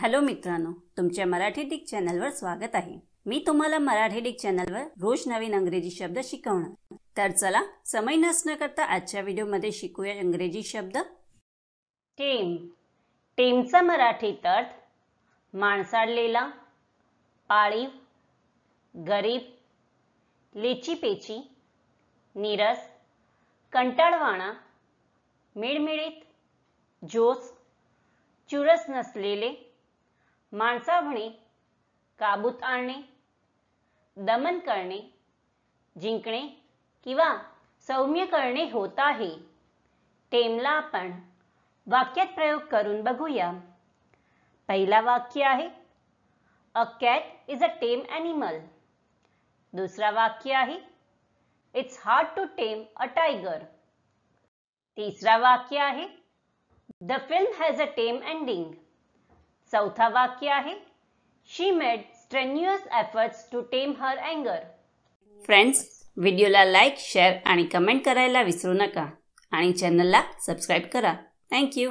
hello मित्रांनो तुमच्या Marathi Dick चॅनलवर स्वागत आहे मी तुम्हाला मराठी डिक चॅनलवर रोज नवीन अंग्रेजी शब्द शिकवणार तर चला समय नसण्या करता आजच्या व्हिडिओमध्ये शिकूया इंग्रजी शब्द टीम टीमचा मराठी अर्थ माणसाडलेला पाळीव गरीब पेची नीरस कंटाळवाणा मिळमिळीत जोस चुरस नसलेले माणसाभणे काबूत आणणे दमन करणे जिंकणे किंवा सौम्य करणे होत आहे टेमला आपण वाक्यात प्रयोग करून बघूया पहिला वाक्य आहे a cat is a tame animal दुसरा वाक्य आहे it's hard to tame a tiger तिसरा वाक्य आहे the film has a tame ending चौथा वाक्य आहे she made strenuous efforts to tame her अँगर फ्रेंड्स व्हिडिओला लाईक शेअर आणि कमेंट करायला विसरू नका आणि चॅनलला सबस्क्राईब करा थँक्यू